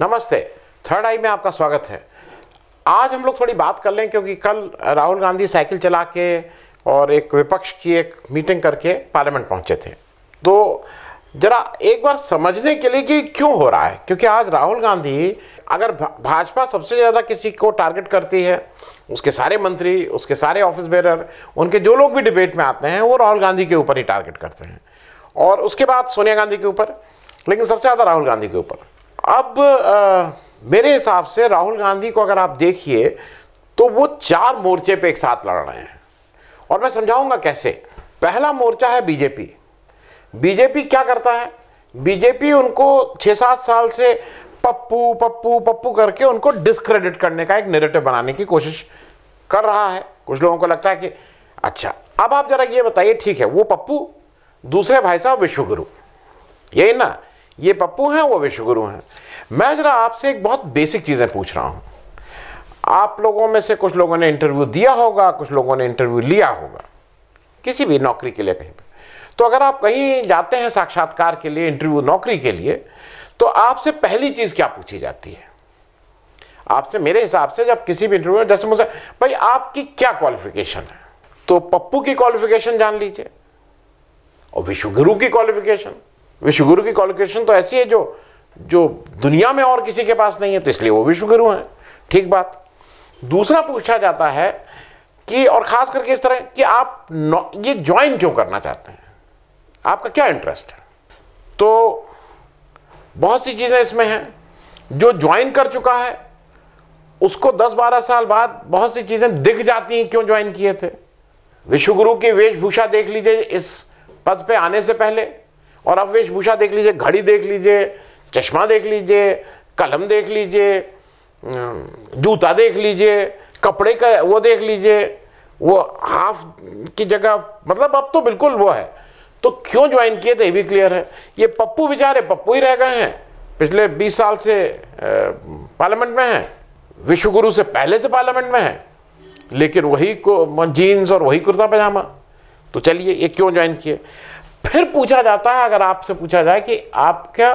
नमस्ते थर्ड आई में आपका स्वागत है आज हम लोग थोड़ी बात कर लें क्योंकि कल राहुल गांधी साइकिल चला के और एक विपक्ष की एक मीटिंग करके पार्लियामेंट पहुंचे थे तो जरा एक बार समझने के लिए कि क्यों हो रहा है क्योंकि आज राहुल गांधी अगर भाजपा सबसे ज़्यादा किसी को टारगेट करती है उसके सारे मंत्री उसके सारे ऑफिस बेरर उनके जो लोग भी डिबेट में आते हैं वो राहुल गांधी के ऊपर ही टारगेट करते हैं और उसके बाद सोनिया गांधी के ऊपर लेकिन सबसे ज़्यादा राहुल गांधी के ऊपर अब आ, मेरे हिसाब से राहुल गांधी को अगर आप देखिए तो वो चार मोर्चे पे एक साथ लड़ रहे हैं और मैं समझाऊंगा कैसे पहला मोर्चा है बीजेपी बीजेपी क्या करता है बीजेपी उनको छः सात साल से पप्पू पप्पू पप्पू करके उनको डिस्क्रेडिट करने का एक नेरेटिव बनाने की कोशिश कर रहा है कुछ लोगों को लगता है कि अच्छा अब आप जरा ये बताइए ठीक है वो पप्पू दूसरे भाई साहब विश्वगुरु यही ना ये पप्पू हैं वो विश्वगुरु हैं मैं ज़रा आपसे एक बहुत बेसिक चीज़ें पूछ रहा हूँ आप लोगों में से कुछ लोगों ने इंटरव्यू दिया होगा कुछ लोगों ने इंटरव्यू लिया होगा किसी भी नौकरी के लिए कहीं पर तो अगर आप कहीं जाते हैं साक्षात्कार के लिए इंटरव्यू नौकरी के लिए तो आपसे पहली चीज़ क्या पूछी जाती है आपसे मेरे हिसाब से जब किसी भी इंटरव्यू में जैसे मुझसे भाई आपकी क्या क्वालिफिकेशन है तो पप्पू की क्वालिफिकेशन जान लीजिए और विश्वगुरु की क्वालिफिकेशन विश्वगुरु की क्वालिफिकेशन तो ऐसी है जो जो दुनिया में और किसी के पास नहीं है तो इसलिए वो विश्वगुरु हैं ठीक बात दूसरा पूछा जाता है कि और खास करके इस तरह कि आप ये ज्वाइन क्यों करना चाहते हैं आपका क्या इंटरेस्ट है तो बहुत सी चीज़ें इसमें हैं जो ज्वाइन कर चुका है उसको 10-12 साल बाद बहुत सी चीज़ें दिख जाती हैं क्यों ज्वाइन किए थे विश्वगुरु की वेशभूषा देख लीजिए इस पद पे आने से पहले और आप वेशभूषा देख लीजिए घड़ी देख लीजिए चश्मा देख लीजिए कलम देख लीजिए जूता देख लीजिए कपड़े का वो देख लीजिए वो हाफ की जगह मतलब अब तो बिल्कुल वो है तो क्यों ज्वाइन किए थे ये भी क्लियर है ये पप्पू बेचारे पप्पू ही रह गए हैं पिछले 20 साल से पार्लियामेंट में हैं विश्वगुरु से पहले से पार्लियामेंट में हैं लेकिन वही को जीन्स और वही कुर्ता पजामा तो चलिए ये क्यों ज्वाइन किए फिर पूछा जाता है अगर आपसे पूछा जाए कि आपका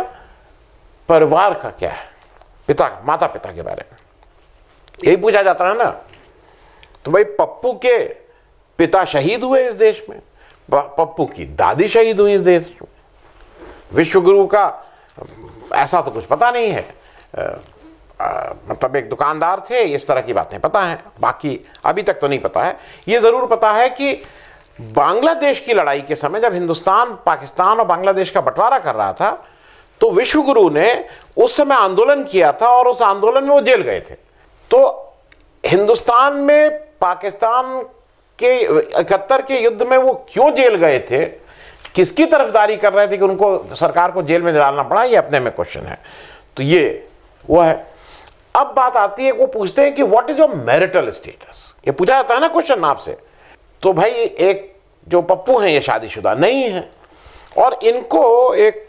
परिवार का क्या है पिता माता पिता के बारे में यही पूछा जाता है ना तो भाई पप्पू के पिता शहीद हुए इस देश में पप्पू की दादी शहीद हुई इस देश में विश्वगुरु का ऐसा तो कुछ पता नहीं है मतलब एक दुकानदार थे इस तरह की बातें पता है बाकी अभी तक तो नहीं पता है ये ज़रूर पता है कि बांग्लादेश की लड़ाई के समय जब हिंदुस्तान पाकिस्तान और बांग्लादेश का बंटवारा कर रहा था तो विश्वगुरु ने उस समय आंदोलन किया था और उस आंदोलन में वो जेल गए थे तो हिंदुस्तान में पाकिस्तान के इकहत्तर के युद्ध में वो क्यों जेल गए थे किसकी तरफदारी कर रहे थे कि उनको सरकार को जेल में डालना पड़ा ये अपने में क्वेश्चन है तो ये वो है अब बात आती है वो पूछते हैं कि what is your marital status ये पूछा जाता है ना क्वेश्चन आपसे तो भाई एक जो पप्पू हैं ये शादीशुदा नहीं हैं और इनको एक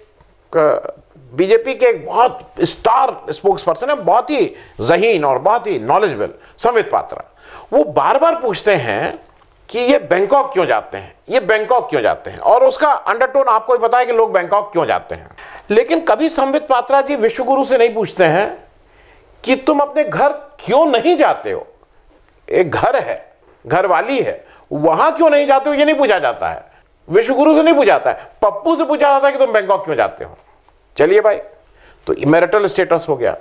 बीजेपी के एक बहुत स्टार स्पोक्स पर्सन है बहुत ही जहीन और बहुत ही नॉलेजबल संवित पात्रा वो बार बार पूछते हैं कि ये बैंकॉक क्यों जाते हैं ये बैंकॉक क्यों जाते हैं और उसका अंडरटोन आपको भी पता है कि लोग बैंकॉक क्यों जाते हैं लेकिन कभी संबित पात्रा जी विश्वगुरु से नहीं पूछते हैं कि तुम अपने घर क्यों नहीं जाते हो एक घर है घरवाली है वहां क्यों नहीं जाते हो ये नहीं पूछा जाता है विश्वगुरु से नहीं पूछा जाता है पप्पू से पूछा जाता है कि तुम बैंकॉक क्यों जाते हो चलिए भाई तो मैरिटल स्टेटस हो गया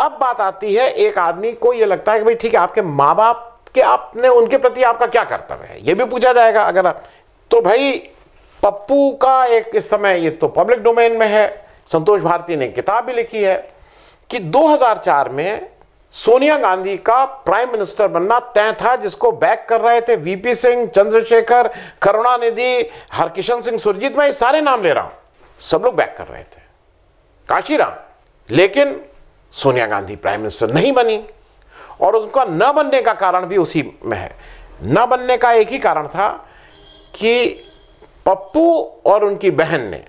अब बात आती है एक आदमी को यह लगता है कि भाई ठीक है आपके माँ बाप के आपने उनके प्रति आपका क्या कर्तव्य है यह भी पूछा जाएगा अगर आप तो भाई पप्पू का एक इस समय ये तो पब्लिक डोमेन में है संतोष भारती ने किताब भी लिखी है कि 2004 में सोनिया गांधी का प्राइम मिनिस्टर बनना तय था जिसको बैक कर रहे थे वीपी सिंह चंद्रशेखर करुणानिधि हरकिशन सिंह सुरजीत मैं सारे नाम ले रहा हूं सब लोग बैक कर रहे थे काशीराम लेकिन सोनिया गांधी प्राइम मिनिस्टर नहीं बनी और उनका न बनने का कारण भी उसी में है न बनने का एक ही कारण था कि पप्पू और उनकी बहन ने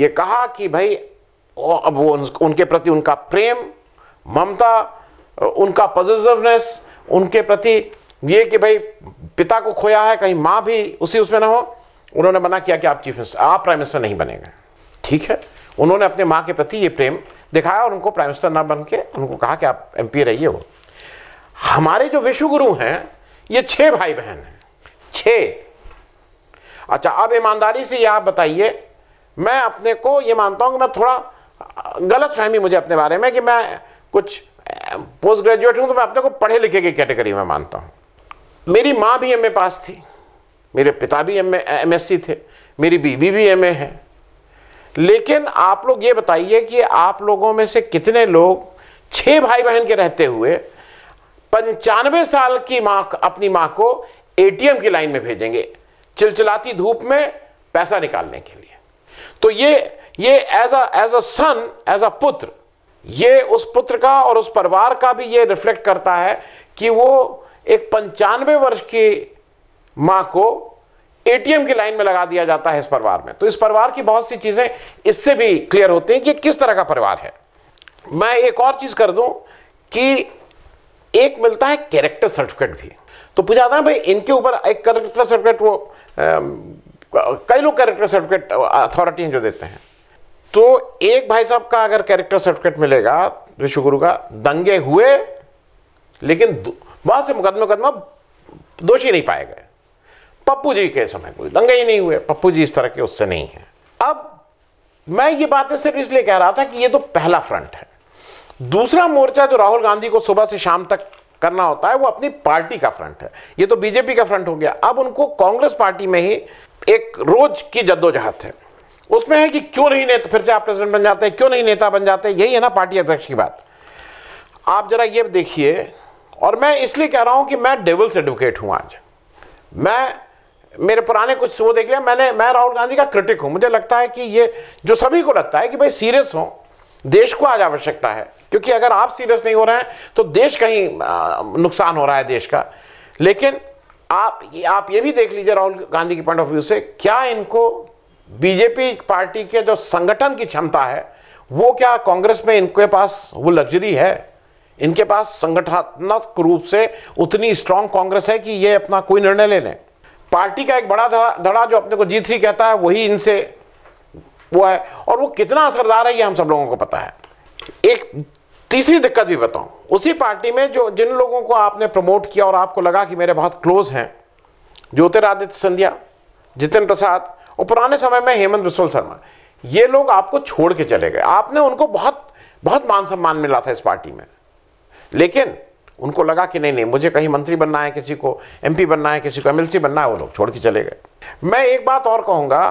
यह कहा कि भाई अब वो उनके प्रति उनका प्रेम ममता उनका पॉजिटिवनेस उनके प्रति ये कि भाई पिता को खोया है कहीं माँ भी उसी उसमें ना हो उन्होंने मना किया कि आप चीफ मिनिस्टर आप प्राइम मिनिस्टर नहीं बनेंगे ठीक है उन्होंने अपने माँ के प्रति ये प्रेम दिखाया और उनको प्राइम मिनिस्टर ना बन के उनको कहा कि आप एम रहिए हो हमारे जो विश्व गुरु हैं ये छः भाई बहन हैं छ अच्छा अब ईमानदारी से ये आप बताइए मैं अपने को ये मानता हूँ कि मैं थोड़ा गलत फहमी मुझे अपने बारे में कि मैं कुछ पोस्ट ग्रेजुएट हूँ तो मैं अपने को पढ़े लिखे की कैटेगरी में मानता हूं मेरी माँ भी एम पास थी मेरे पिता भी एम एम थे मेरी बीवी भी एम है लेकिन आप लोग ये बताइए कि आप लोगों में से कितने लोग छह भाई बहन के रहते हुए पंचानवे साल की माँ अपनी माँ को एटीएम की लाइन में भेजेंगे चिलचिलाती धूप में पैसा निकालने के लिए तो ये ये as a as a son as a पुत्र ये उस पुत्र का और उस परिवार का भी ये रिफ्लेक्ट करता है कि वो एक पंचानवे वर्ष की माँ को एटीएम की लाइन में लगा दिया जाता है इस परिवार में तो इस परिवार की बहुत सी चीज़ें इससे भी क्लियर होती हैं कि किस तरह का परिवार है मैं एक और चीज़ कर दूं कि एक मिलता है कैरेक्टर सर्टिफिकेट भी तो पूछा भाई इनके ऊपर एक कैरेक्टर सर्टिफिकेट वो कई लोग कैरेक्टर सर्टिफिकेट अथॉरिटी हैं जो देते हैं तो एक भाई साहब का अगर कैरेक्टर सर्टिफिकेट मिलेगा विश्व गुरु का दंगे हुए लेकिन वहां से मुकदमा मुकदमा दोषी नहीं पाए गए पप्पू जी के समय कोई दंगे ही नहीं हुए पप्पू जी इस तरह के उससे नहीं है अब मैं ये बातें सिर्फ इसलिए कह रहा था कि ये तो पहला फ्रंट है दूसरा मोर्चा जो राहुल गांधी को सुबह से शाम तक करना होता है वो अपनी पार्टी का फ्रंट है ये तो बीजेपी का फ्रंट हो गया अब उनको कांग्रेस पार्टी में ही एक रोज की जद्दोजहद है उसमें है कि क्यों नहीं नेता फिर से आप प्रेसिडेंट बन जाते हैं क्यों नहीं नेता बन जाते यही है ना पार्टी अध्यक्ष की बात आप जरा ये देखिए और मैं इसलिए कह रहा हूं कि मैं डेवल्स एडवोकेट हूँ आज मैं मेरे पुराने कुछ वो देख लिया मैंने मैं राहुल गांधी का क्रिटिक हूं मुझे लगता है कि ये जो सभी को लगता है कि भाई सीरियस हो देश को आज आवश्यकता है क्योंकि अगर आप सीरियस नहीं हो रहे हैं तो देश कहीं नुकसान हो रहा है देश का लेकिन आप आप ये भी देख लीजिए राहुल गांधी के पॉइंट ऑफ व्यू से क्या इनको बीजेपी पार्टी के जो संगठन की क्षमता है वो क्या कांग्रेस में इनके पास वो लग्जरी है इनके पास संगठनात्मक रूप से उतनी स्ट्रांग कांग्रेस है कि ये अपना कोई निर्णय ले लें पार्टी का एक बड़ा धड़ा जो अपने को जी थ्री कहता है वही इनसे वो है और वो कितना असरदार है ये हम सब लोगों को पता है एक तीसरी दिक्कत भी बताऊं उसी पार्टी में जो जिन लोगों को आपने प्रमोट किया और आपको लगा कि मेरे बहुत क्लोज हैं ज्योतिरादित्य सिंधिया जितिन प्रसाद और पुराने समय में हेमंत बिस्वल शर्मा ये लोग आपको छोड़ के चले गए आपने उनको बहुत बहुत मान सम्मान मिला था इस पार्टी में लेकिन उनको लगा कि नहीं नहीं मुझे कहीं मंत्री बनना है किसी को एमपी बनना है किसी को एमएलसी बनना है वो लोग छोड़ के चले गए मैं एक बात और कहूंगा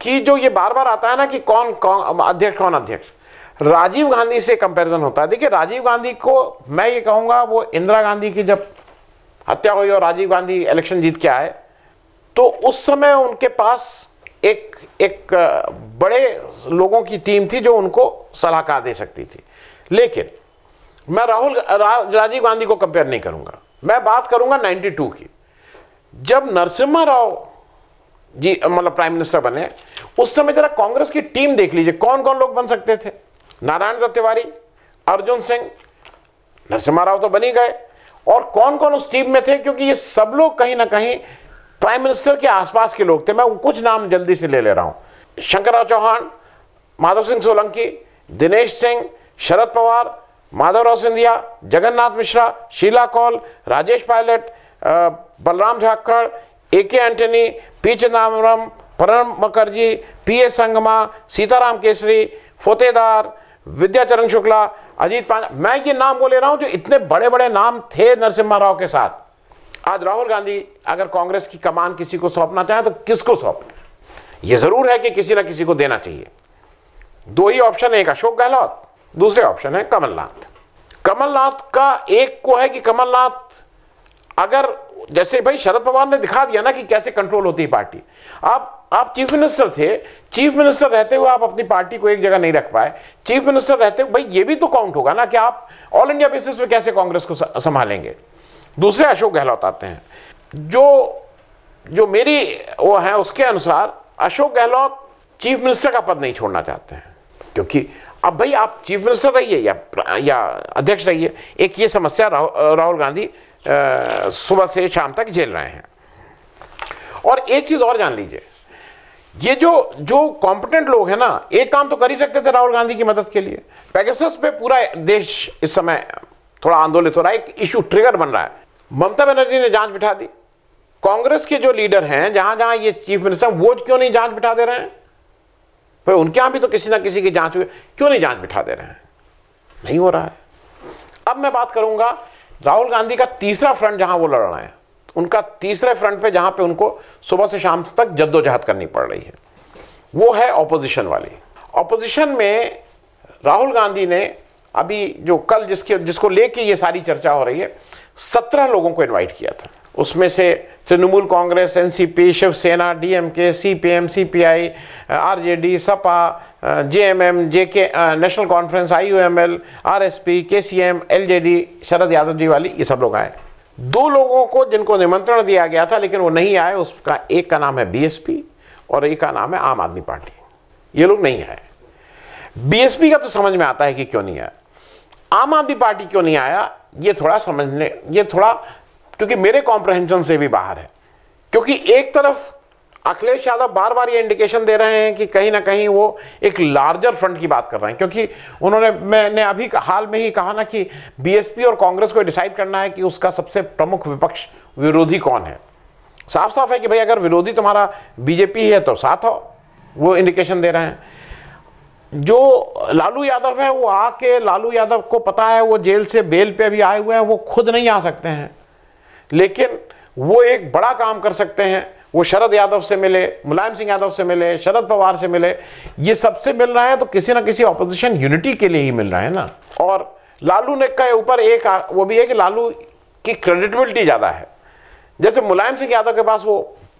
कि जो ये बार बार आता है ना कि कौन कौन अध्यक्ष कौन अध्यक्ष राजीव गांधी से कंपैरिजन होता है देखिए राजीव गांधी को मैं ये कहूंगा वो इंदिरा गांधी की जब हत्या हुई और राजीव गांधी इलेक्शन जीत के आए तो उस समय उनके पास एक एक बड़े लोगों की टीम थी जो उनको सलाहकार दे सकती थी लेकिन मैं राहुल राजीव गांधी को कंपेयर नहीं करूंगा मैं बात करूंगा 92 की जब नरसिम्हा राव जी मतलब प्राइम मिनिस्टर बने उस समय जरा कांग्रेस की टीम देख लीजिए कौन कौन लोग बन सकते थे नारायण दत्त तिवारी अर्जुन सिंह नरसिम्हा राव तो बनी गए और कौन कौन उस टीम में थे क्योंकि ये सब लोग कहीं ना कहीं प्राइम मिनिस्टर के आसपास के लोग थे मैं कुछ नाम जल्दी से ले ले रहा हूँ Rao Chauhan Madhav Singh Solanki Dinesh Singh Sharad Pawar Madhavrao Scindia Jagannath Mishra Sheila Kaul Rajesh Pilot Balram Jakhar A K Antony P Chidambaram Pranab Mukherjee P S Sangma Sitaram Kesri Fotedar Vidyacharan Shukla Ajit Panda मैं ये नाम बोले ले रहा हूँ जो इतने बड़े बड़े नाम थे नरसिम्हा राव के साथ आज राहुल गांधी अगर कांग्रेस की कमान किसी को सौंपना चाहे तो किसको सौंपे ये जरूर है कि किसी ना किसी को देना चाहिए दो ही ऑप्शन है एक अशोक गहलोत दूसरे ऑप्शन है कमलनाथ कमलनाथ का एक को है कि कमलनाथ अगर जैसे भाई शरद पवार ने दिखा दिया ना कि कैसे कंट्रोल होती है पार्टी आप आप चीफ मिनिस्टर थे चीफ मिनिस्टर रहते हुए आप अपनी पार्टी को एक जगह नहीं रख पाए चीफ मिनिस्टर रहते हुए भाई ये भी तो काउंट होगा ना कि आप ऑल इंडिया बेसिस पे कैसे कांग्रेस को संभालेंगे दूसरे अशोक गहलोत आते हैं जो जो मेरी वो है उसके अनुसार अशोक गहलोत चीफ मिनिस्टर का पद नहीं छोड़ना चाहते हैं क्योंकि अब भाई आप चीफ मिनिस्टर रहिए या या अध्यक्ष रहिए एक ये समस्या राहुल गांधी सुबह से शाम तक झेल रहे हैं और एक चीज़ और जान लीजिए ये जो जो कॉम्पिटेंट लोग हैं ना एक काम तो कर ही सकते थे राहुल गांधी की मदद के लिए पैकेसस पे पूरा देश इस समय थोड़ा आंदोलित हो रहा है एक इशू ट्रिगर बन रहा है ममता बनर्जी ने जांच बिठा दी कांग्रेस के जो लीडर हैं जहां जहां ये चीफ मिनिस्टर वो क्यों नहीं जांच बिठा दे रहे हैं भाई उनके यहां भी तो किसी ना किसी की जांच हुई क्यों नहीं जांच बिठा दे रहे हैं नहीं हो रहा है अब मैं बात करूंगा राहुल गांधी का तीसरा फ्रंट जहां वो लड़ रहे हैं उनका तीसरे फ्रंट पे जहां पे उनको सुबह से शाम तक जद्दोजहद करनी पड़ रही है वो है ऑपोजिशन वाली ऑपोजिशन में राहुल गांधी ने अभी जो कल जिसके जिसको लेके ये सारी चर्चा हो रही है सत्रह लोगों को इनवाइट किया था उसमें से Trinamool Congress NCP Shiv Sena DMK CPM CPI RJD Sapa JMM JK national conference IUML RSP KCM LJD Sharad Yadav ji वाली ये सब लोग आए दो लोगों को जिनको निमंत्रण दिया गया था लेकिन वो नहीं आए उसका एक का नाम है बी और एक का नाम है आम आदमी पार्टी ये लोग नहीं आए बीएसपी का तो समझ में आता है कि क्यों नहीं आया आम आदमी पार्टी क्यों नहीं आया ये थोड़ा समझने ये थोड़ा क्योंकि मेरे कॉम्प्रहेंशन से भी बाहर है क्योंकि एक तरफ अखिलेश यादव बार बार ये इंडिकेशन दे रहे हैं कि कहीं ना कहीं वो एक लार्जर फ्रंट की बात कर रहे हैं क्योंकि उन्होंने मैंने अभी हाल में ही कहा ना कि बीएसपी और कांग्रेस को डिसाइड करना है कि उसका सबसे प्रमुख विपक्ष विरोधी कौन है साफ साफ है कि भाई अगर विरोधी तुम्हारा बीजेपी है तो साथ हो वो इंडिकेशन दे रहे हैं जो लालू यादव है वो आके लालू यादव को पता है वो जेल से बेल पे भी आए हुए हैं वो खुद नहीं आ सकते हैं लेकिन वो एक बड़ा काम कर सकते हैं वो शरद यादव से मिले मुलायम सिंह यादव से मिले शरद पवार से मिले ये सबसे मिल रहा है तो किसी ना किसी ऑपोजिशन यूनिटी के लिए ही मिल रहा है ना और लालू ने कहे ऊपर एक वो भी है कि लालू की क्रेडिबिलिटी ज़्यादा है जैसे मुलायम सिंह यादव के पास वो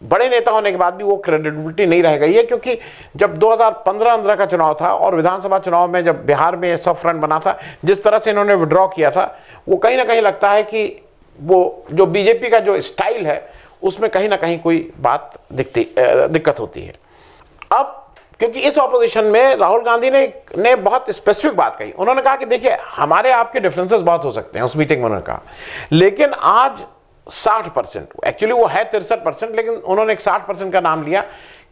बड़े नेता होने के बाद भी वो क्रेडिबिलिटी नहीं रह गई है क्योंकि जब 2015 15 का चुनाव था और विधानसभा चुनाव में जब बिहार में सब फ्रंट बना था जिस तरह से इन्होंने विड्रॉ किया था वो कहीं ना कहीं लगता है कि वो जो बीजेपी का जो स्टाइल है उसमें कहीं ना कहीं कोई बात दिखती दिक्कत होती है अब क्योंकि इस ऑपोजिशन में राहुल गांधी ने ने बहुत स्पेसिफिक बात कही उन्होंने कहा कि देखिए हमारे आपके डिफरेंसेस बहुत हो सकते हैं उस मीटिंग में उन्होंने कहा लेकिन आज साठ परसेंट एक्चुअली वो है तिरसठ परसेंट लेकिन उन्होंने एक साठ परसेंट का नाम लिया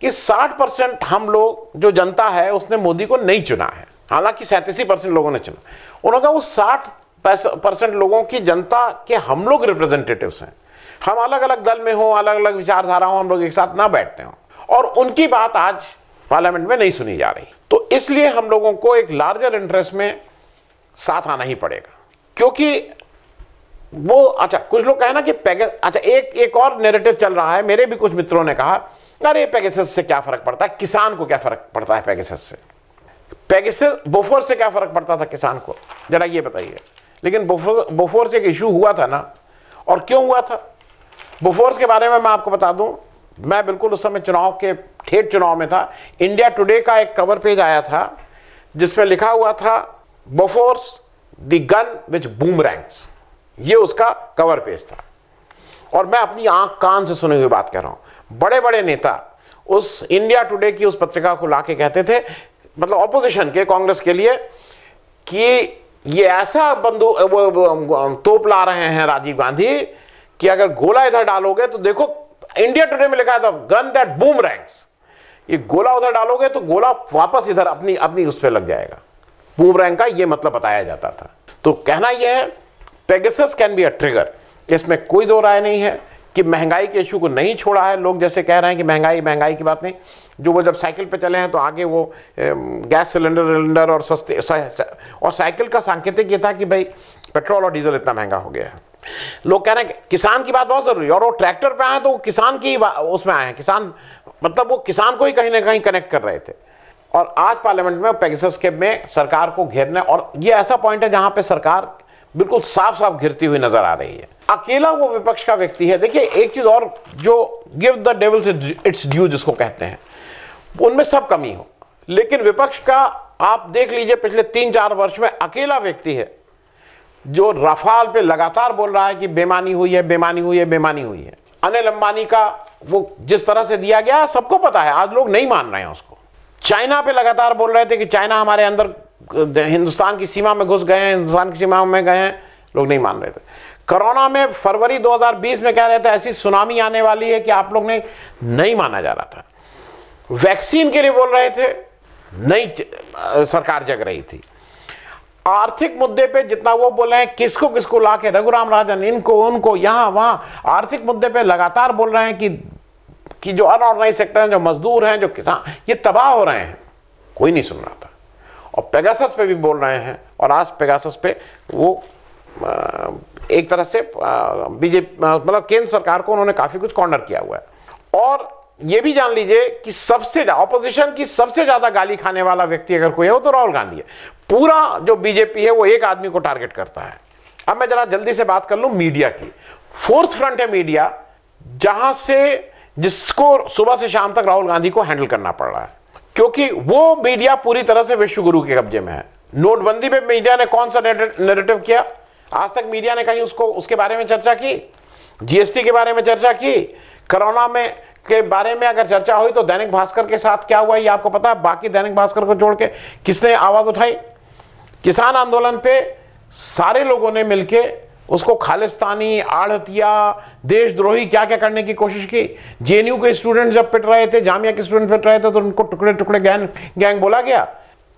कि साठ परसेंट हम लोग जो जनता है उसने मोदी को नहीं चुना है हालांकि सैंतीस परसेंट लोगों ने चुना उन्होंने कहा वो साठ परसेंट लोगों की जनता के हम लोग रिप्रेजेंटेटिव्स हैं हम अलग अलग दल में हों अलग अलग विचारधारा हो हम लोग एक साथ ना बैठते हों और उनकी बात आज पार्लियामेंट में नहीं सुनी जा रही तो इसलिए हम लोगों को एक लार्जर इंटरेस्ट में साथ आना ही पड़ेगा क्योंकि वो अच्छा कुछ लोग कहे ना कि पैकेज अच्छा एक एक और नेरेटिव चल रहा है मेरे भी कुछ मित्रों ने कहा अरे पैकेसेस से क्या फर्क पड़ता है किसान को क्या फर्क पड़ता है पैकेसेस से पैकेसेस बोफोर से क्या फर्क पड़ता था किसान को जरा ये बताइए लेकिन बोफोर बोफोर्स एक इशू हुआ था ना और क्यों हुआ था बोफोर्स के बारे में मैं आपको बता दूं मैं बिल्कुल उस समय चुनाव के ठेठ चुनाव में था इंडिया टुडे का एक कवर पेज आया था जिसमें लिखा हुआ था Bofors the gun which boomeranged ये उसका कवर पेज था और मैं अपनी आंख कान से सुनी हुई बात कह रहा हूं बड़े बड़े नेता उस इंडिया टुडे की उस पत्रिका को लाके कहते थे मतलब ऑपोजिशन के कांग्रेस के लिए कि ये ऐसा बंदू तोप ला रहे हैं राजीव गांधी कि अगर गोला इधर डालोगे तो देखो इंडिया टुडे में लिखा था गन दैट बूम रैंक्स ये गोला उधर डालोगे तो गोला वापस इधर अपनी अपनी उस पर लग जाएगा बूम रैंक का ये मतलब बताया जाता था तो कहना यह है Pegasus can be a trigger इसमें कोई दो राय नहीं है कि महंगाई के इशू को नहीं छोड़ा है लोग जैसे कह रहे हैं कि महंगाई महंगाई की बात नहीं जो वो जब साइकिल पे चले हैं तो आगे वो गैस सिलेंडर सिलेंडर और सस्ते और साइकिल का सांकेतिक ये था कि भाई पेट्रोल और डीजल इतना महंगा हो गया है लोग कह रहे हैं कि किसान की बात बहुत ज़रूरी है और वो ट्रैक्टर पे आए तो किसान की उसमें आए हैं किसान मतलब वो किसान को ही कहीं ना कहीं कनेक्ट कर रहे थे और आज पार्लियामेंट में पेगसस के में सरकार को घेरने और ये ऐसा पॉइंट है जहाँ पे सरकार बिल्कुल साफ साफ घिरती हुई नजर आ रही है अकेला वो विपक्ष का व्यक्ति है देखिए एक चीज और जो give the devils its due जिसको कहते हैं उनमें सब कमी हो लेकिन विपक्ष का आप देख लीजिए पिछले तीन चार वर्ष में अकेला व्यक्ति है जो रफाल पे लगातार बोल रहा है कि बेमानी हुई है बेमानी हुई है बेमानी हुई है अनिल अंबानी का वो जिस तरह से दिया गया सबको पता है आज लोग नहीं मान रहे हैं उसको चाइना पे लगातार बोल रहे थे कि चाइना हमारे अंदर हिंदुस्तान की सीमा में घुस गए हैं हिंदुस्तान की सीमा में गए हैं लोग नहीं मान रहे थे कोरोना में फरवरी 2020 में कह रहे थे ऐसी सुनामी आने वाली है कि आप लोग ने नहीं माना जा रहा था वैक्सीन के लिए बोल रहे थे नहीं सरकार जग रही थी आर्थिक मुद्दे पे जितना वो बोले हैं किसको किसको ला के रघुराम राजन इनको उनको यहां वहां आर्थिक मुद्दे पे लगातार बोल रहे हैं कि कि जो अनऑर्गेनाइज सेक्टर हैं जो मजदूर हैं जो किसान ये तबाह हो रहे हैं कोई नहीं सुन रहा था और पेगासस पे भी बोल रहे हैं और आज पेगासस पे वो एक तरह से बीजेपी मतलब केंद्र सरकार को उन्होंने काफ़ी कुछ कॉर्नर किया हुआ है और ये भी जान लीजिए कि सबसे ऑपोजिशन की सबसे ज़्यादा गाली खाने वाला व्यक्ति अगर कोई है वो तो राहुल गांधी है पूरा जो बीजेपी है वो एक आदमी को टारगेट करता है अब मैं ज़रा जल्दी से बात कर लूँ मीडिया की फोर्थ फ्रंट है मीडिया जहाँ से जिसको सुबह से शाम तक राहुल गांधी को हैंडल करना पड़ रहा है क्योंकि वो मीडिया पूरी तरह से विश्व गुरु के कब्जे में है नोटबंदी पे मीडिया ने कौन सा नेरेटिव किया आज तक मीडिया ने कहीं उसको उसके बारे में चर्चा की जीएसटी के बारे में चर्चा की कोरोना में के बारे में अगर चर्चा हुई तो दैनिक भास्कर के साथ क्या हुआ ये आपको पता है बाकी दैनिक भास्कर को जोड़ के किसने आवाज़ उठाई किसान आंदोलन पे सारे लोगों ने मिलकर उसको खालिस्तानी आढ़तिया देशद्रोही क्या क्या करने की कोशिश की जे के स्टूडेंट जब पिट रहे थे जामिया के स्टूडेंट पिट रहे थे तो उनको टुकड़े टुकड़े गैंग गैंग बोला गया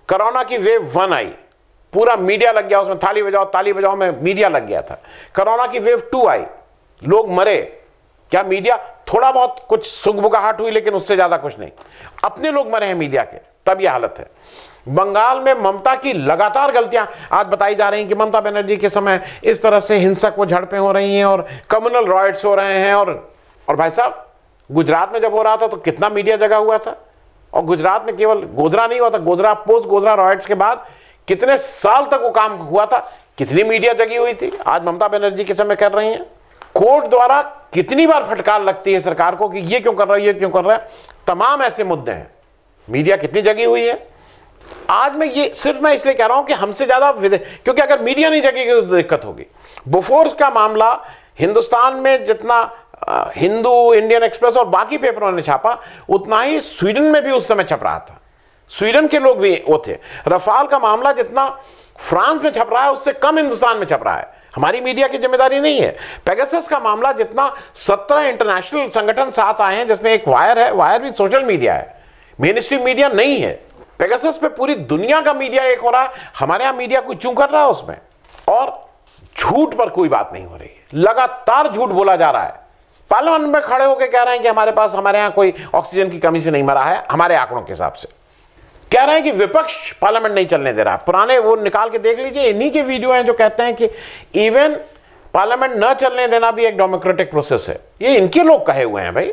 कोरोना की वेव वन आई पूरा मीडिया लग गया उसमें थाली बजाओ ताली बजाओ में मीडिया लग गया था कोरोना की वेव टू आई लोग मरे क्या मीडिया थोड़ा बहुत कुछ सुगबुगाहट हुई लेकिन उससे ज़्यादा कुछ नहीं अपने लोग मरे हैं मीडिया के तब यह हालत है बंगाल में ममता की लगातार गलतियां आज बताई जा रही हैं कि ममता बनर्जी के समय इस तरह से हिंसक वो झड़पें हो रही हैं और कम्युनल रॉयट्स हो रहे हैं और और भाई साहब गुजरात में जब हो रहा था तो कितना मीडिया जगा हुआ था और गुजरात में केवल गोधरा नहीं हुआ था गोधरा पोस्ट गोधरा रॉयट्स के बाद कितने साल तक वो काम हुआ था कितनी मीडिया जगी हुई थी आज ममता बनर्जी के समय कर रही हैं कोर्ट द्वारा कितनी बार फटकार लगती है सरकार को कि ये क्यों कर रहा है ये क्यों कर रहा है तमाम ऐसे मुद्दे हैं मीडिया कितनी जगी हुई है आज मैं ये सिर्फ मैं इसलिए कह रहा हूं कि हमसे ज़्यादा क्योंकि अगर मीडिया नहीं जगेगी तो दिक्कत होगी बोफोर्स का मामला हिंदुस्तान में जितना हिंदू इंडियन एक्सप्रेस और बाकी पेपरों ने छापा उतना ही स्वीडन में भी उस समय छप रहा था स्वीडन के लोग भी वो थे रफाल का मामला जितना फ्रांस में छप रहा है उससे कम हिंदुस्तान में छप रहा है हमारी मीडिया की जिम्मेदारी नहीं है पेगासस का मामला जितना सत्रह इंटरनेशनल संगठन साथ आए हैं जिसमें एक वायर है वायर भी सोशल मीडिया है मेन स्ट्रीम मीडिया नहीं है पेगासस पे पूरी दुनिया का मीडिया एक हो रहा है हमारे यहां मीडिया कोई चूं कर रहा है उसमें और झूठ पर कोई बात नहीं हो रही लगातार झूठ बोला जा रहा है पार्लियामेंट में खड़े होकर कह रहे हैं कि हमारे पास हमारे यहां कोई ऑक्सीजन की कमी से नहीं मरा है हमारे आंकड़ों के हिसाब से कह रहे हैं कि विपक्ष पार्लियामेंट नहीं चलने दे रहा है पुराने वो निकाल के देख लीजिए इन्हीं के वीडियो हैं जो कहते हैं कि इवन पार्लियामेंट न चलने देना भी एक डेमोक्रेटिक प्रोसेस है ये इनके लोग कहे हुए हैं भाई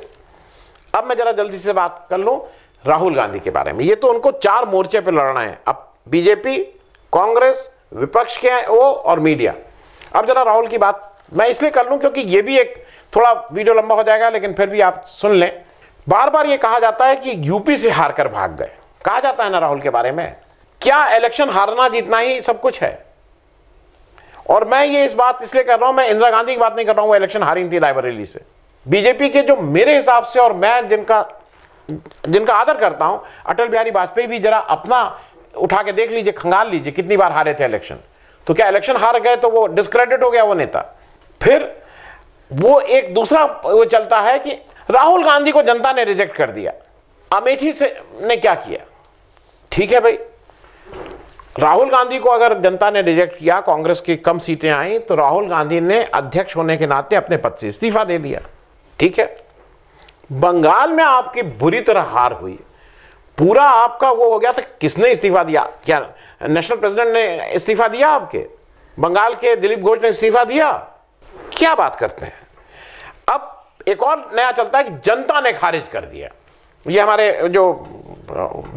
अब मैं जरा जल्दी से बात कर लूं राहुल गांधी के बारे में ये तो उनको चार मोर्चे पे लड़ना है अब बीजेपी कांग्रेस विपक्ष के हैं वो और मीडिया अब जरा राहुल की बात मैं इसलिए कर लूँ क्योंकि ये भी एक थोड़ा वीडियो लंबा हो जाएगा लेकिन फिर भी आप सुन लें बार बार ये कहा जाता है कि यूपी से हार कर भाग गए कहा जाता है ना राहुल के बारे में क्या इलेक्शन हारना जीतना ही सब कुछ है और मैं ये इस बात इसलिए कर रहा हूं मैं इंदिरा गांधी की बात नहीं कर रहा हूं वो इलेक्शन हारी थी रायबरेली से बीजेपी के जो मेरे हिसाब से और मैं जिनका जिनका आदर करता हूं अटल बिहारी वाजपेयी भी जरा अपना उठा के देख लीजिए खंगाल लीजिए कितनी बार हारे थे इलेक्शन तो क्या इलेक्शन हार गए तो वो डिस्क्रेडिट हो गया वो नेता फिर वो एक दूसरा वो चलता है कि राहुल गांधी को जनता ने रिजेक्ट कर दिया अमेठी से ने क्या किया ठीक है भाई राहुल गांधी को अगर जनता ने रिजेक्ट किया कांग्रेस की कम सीटें आई तो राहुल गांधी ने अध्यक्ष होने के नाते अपने पद से इस्तीफा दे दिया ठीक है बंगाल में आपकी बुरी तरह हार हुई पूरा आपका वो हो गया था किसने इस्तीफा दिया क्या नेशनल प्रेसिडेंट ने इस्तीफा दिया आपके बंगाल के दिलीप घोष ने इस्तीफा दिया क्या बात करते हैं अब एक और नया चलता है कि जनता ने खारिज कर दिया ये हमारे जो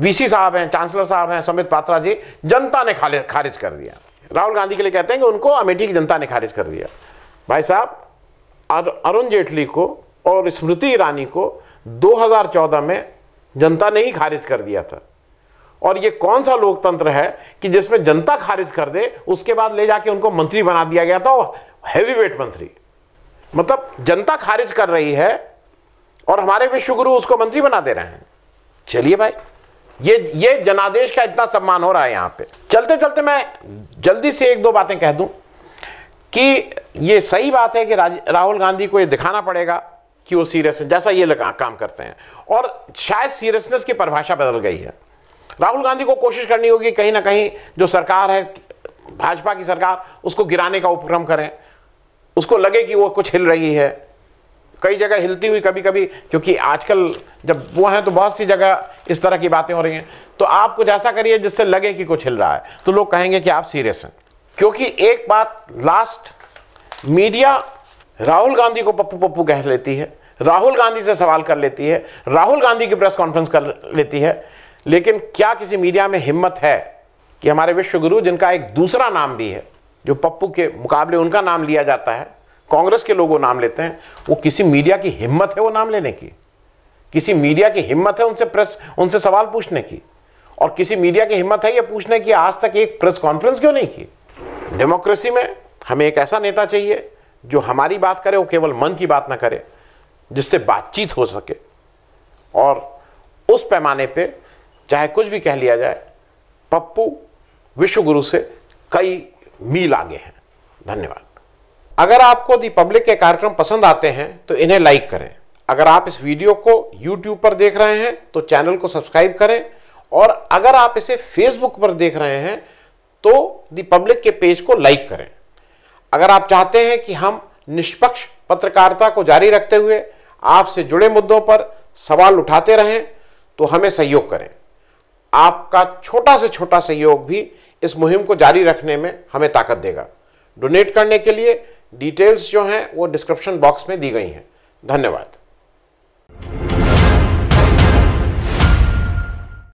वीसी साहब हैं चांसलर साहब हैं समित पात्रा जी जनता ने खारिज कर दिया राहुल गांधी के लिए कहते हैं कि उनको अमेठी की जनता ने खारिज कर दिया भाई साहब अरुण जेटली को और स्मृति ईरानी को 2014 में जनता ने ही खारिज कर दिया था और ये कौन सा लोकतंत्र है कि जिसमें जनता खारिज कर दे उसके बाद ले जाके उनको मंत्री बना दिया गया था हैवी वेट मंत्री मतलब जनता खारिज कर रही है और हमारे विश्वगुरु उसको मंत्री बना दे रहे हैं चलिए भाई ये ये जनादेश का इतना सम्मान हो रहा है यहां पे चलते चलते मैं जल्दी से एक दो बातें कह दूं कि ये सही बात है कि राहुल गांधी को ये दिखाना पड़ेगा कि वो है जैसा ये लगा काम करते हैं और शायद सीरियसनेस की परिभाषा बदल गई है राहुल गांधी को कोशिश करनी होगी कहीं ना कहीं जो सरकार है भाजपा की सरकार उसको गिराने का उपक्रम करें उसको लगे कि वो कुछ हिल रही है कई जगह हिलती हुई कभी कभी क्योंकि आजकल जब वो हैं तो बहुत सी जगह इस तरह की बातें हो रही हैं तो आप कुछ ऐसा करिए जिससे लगे कि कुछ हिल रहा है तो लोग कहेंगे कि आप सीरियस हैं क्योंकि एक बात लास्ट मीडिया राहुल गांधी को पप्पू पप्पू कह लेती है राहुल गांधी से सवाल कर लेती है राहुल गांधी की प्रेस कॉन्फ्रेंस कर लेती है लेकिन क्या किसी मीडिया में हिम्मत है कि हमारे विश्वगुरु जिनका एक दूसरा नाम भी है जो पप्पू के मुकाबले उनका नाम लिया जाता है कांग्रेस के लोग वो नाम लेते हैं वो किसी मीडिया की हिम्मत है वो नाम लेने की किसी मीडिया की हिम्मत है उनसे प्रेस उनसे सवाल पूछने की और किसी मीडिया की हिम्मत है ये पूछने की आज तक एक प्रेस कॉन्फ्रेंस क्यों नहीं की डेमोक्रेसी में हमें एक ऐसा नेता चाहिए जो हमारी बात करे वो केवल मन की बात ना करे जिससे बातचीत हो सके और उस पैमाने पे चाहे कुछ भी कह लिया जाए पप्पू विश्व गुरु से कई मील आगे हैं धन्यवाद अगर आपको दी पब्लिक के कार्यक्रम पसंद आते हैं तो इन्हें लाइक करें अगर आप इस वीडियो को यूट्यूब पर देख रहे हैं तो चैनल को सब्सक्राइब करें और अगर आप इसे फेसबुक पर देख रहे हैं तो दी पब्लिक के पेज को लाइक करें अगर आप चाहते हैं कि हम निष्पक्ष पत्रकारिता को जारी रखते हुए आपसे जुड़े मुद्दों पर सवाल उठाते रहें तो हमें सहयोग करें आपका छोटा से छोटा सहयोग भी इस मुहिम को जारी रखने में हमें ताकत देगा डोनेट करने के लिए डिटेल्स जो हैं वो डिस्क्रिप्शन बॉक्स में दी गई हैं धन्यवाद